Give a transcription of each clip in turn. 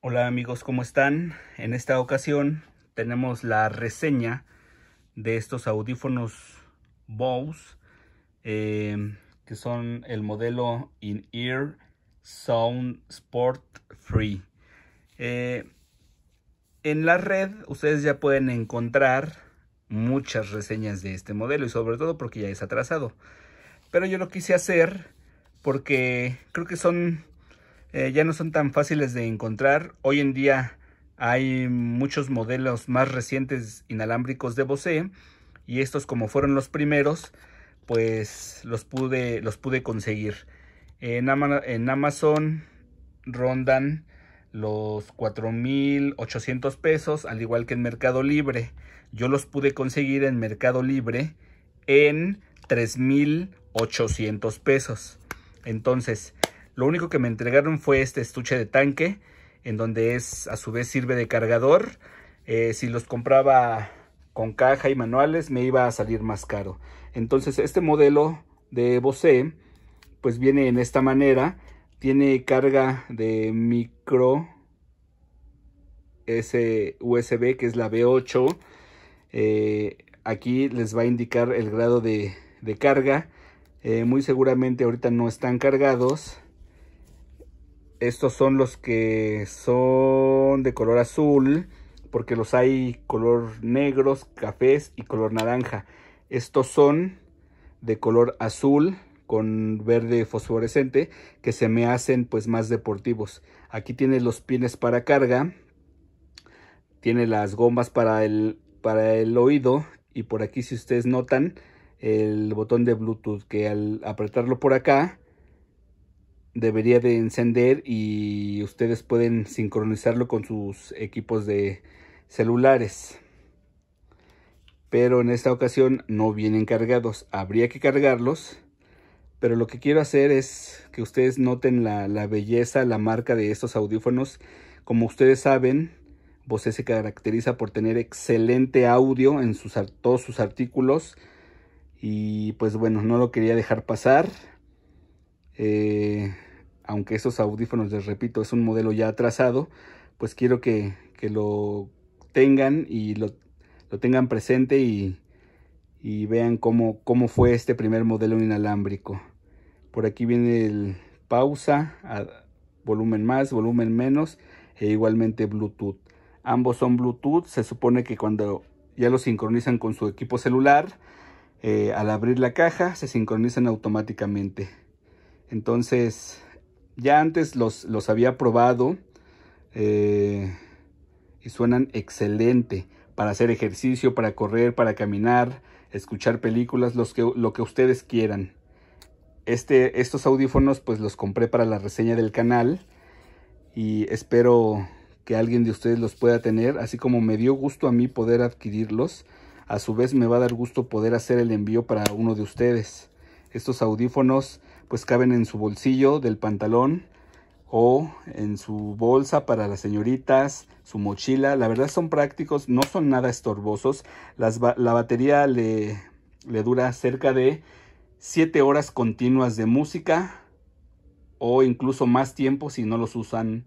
Hola amigos, ¿cómo están? En esta ocasión tenemos la reseña de estos audífonos Bose em, que son el modelo In-Ear Sound Sport Free. Eh, en la red ustedes ya pueden encontrar muchas reseñas de este modelo y sobre todo porque ya es atrasado. Pero yo lo quise hacer porque creo que son eh, ya no son tan fáciles de encontrar. Hoy en día hay muchos modelos más recientes inalámbricos de Bose y estos como fueron los primeros, pues los pude, los pude conseguir. En, en Amazon rondan los 4.800 pesos, al igual que en Mercado Libre. Yo los pude conseguir en Mercado Libre en 3.800 pesos. Entonces, lo único que me entregaron fue este estuche de tanque, en donde es a su vez sirve de cargador. Eh, si los compraba con caja y manuales me iba a salir más caro. Entonces este modelo de Bose pues viene en esta manera. Tiene carga de micro USB que es la B8. Eh, aquí les va a indicar el grado de, carga. Eh, muy seguramente ahorita no están cargados. Estos son los que son de color azul, porque los hay color negros, cafés y color naranja. Estos son de color azul con verde fosforescente que se me hacen pues más deportivos. Aquí tiene los pines para carga, tiene las gomas para el, para el oído y por aquí si ustedes notan el botón de Bluetooth que al apretarlo por acá debería de encender y ustedes pueden sincronizarlo con sus equipos de celulares pero en esta ocasión no vienen cargados habría que cargarlos pero lo que quiero hacer es que ustedes noten la, belleza la marca de estos audífonos como ustedes saben Bose se caracteriza por tener excelente audio en sus, todos sus artículos y pues bueno no lo quería dejar pasar eh, aunque esos audífonos, les repito, es un modelo ya atrasado, pues quiero que, lo tengan y lo, tengan presente y, vean cómo, fue este primer modelo inalámbrico. Por aquí viene el pausa, volumen más, volumen menos e igualmente Bluetooth. Ambos son Bluetooth, se supone que cuando ya lo sincronizan con su equipo celular, eh, al abrir la caja se sincronizan automáticamente. Entonces, ya antes los, había probado eh, y suenan excelente para hacer ejercicio, para correr, para caminar, escuchar películas, lo que ustedes quieran. Este, estos audífonos pues los compré para la reseña del canal y espero que alguien de ustedes los pueda tener, así como me dio gusto a mí poder adquirirlos, a su vez me va a dar gusto poder hacer el envío para uno de ustedes. Estos audífonos pues caben en su bolsillo del pantalón o en su bolsa para las señoritas, su mochila. La verdad son prácticos, no son nada estorbosos. la batería le, dura cerca de 7 horas continuas de música o incluso más tiempo si no los usan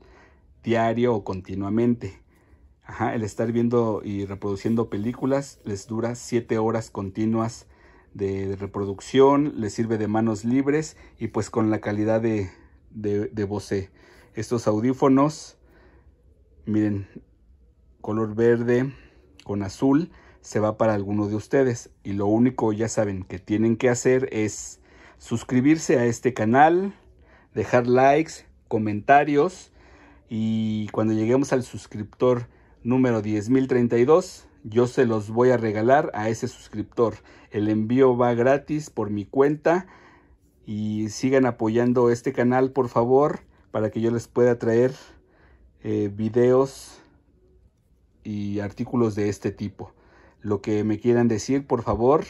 diario o continuamente. el estar viendo y reproduciendo películas les dura 7 horas continuas de reproducción, le sirve de manos libres y pues con la calidad de, de, Bose. Estos audífonos, miren, color verde con azul, se va para alguno de ustedes. Y lo único, ya saben, que tienen que hacer es suscribirse a este canal, dejar likes, comentarios y cuando lleguemos al suscriptor número 10.032, yo se los voy a regalar a ese suscriptor. El envío va gratis por mi cuenta y sigan apoyando este canal por favor para que yo les pueda traer eh, videos y artículos de este tipo. Lo que me quieran decir, por favor,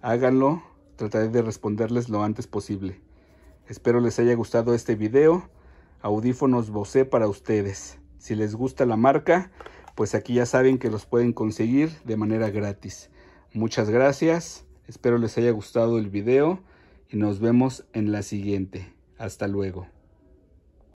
háganlo. Trataré de responderles lo antes posible. Espero les haya gustado este video. Audífonos Bose para ustedes. Si les gusta la marca, pues aquí ya saben que los pueden conseguir de manera gratis. Muchas gracias, espero les haya gustado el video y nos vemos en la siguiente. Hasta luego.